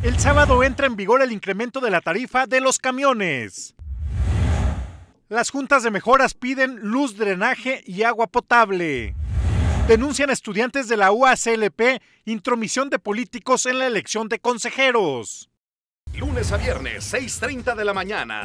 El sábado entra en vigor el incremento de la tarifa de los camiones. Las juntas de mejoras piden luz, drenaje y agua potable. Denuncian estudiantes de la UACLP intromisión de políticos en la elección de consejeros. Lunes a viernes, 6.30 de la mañana.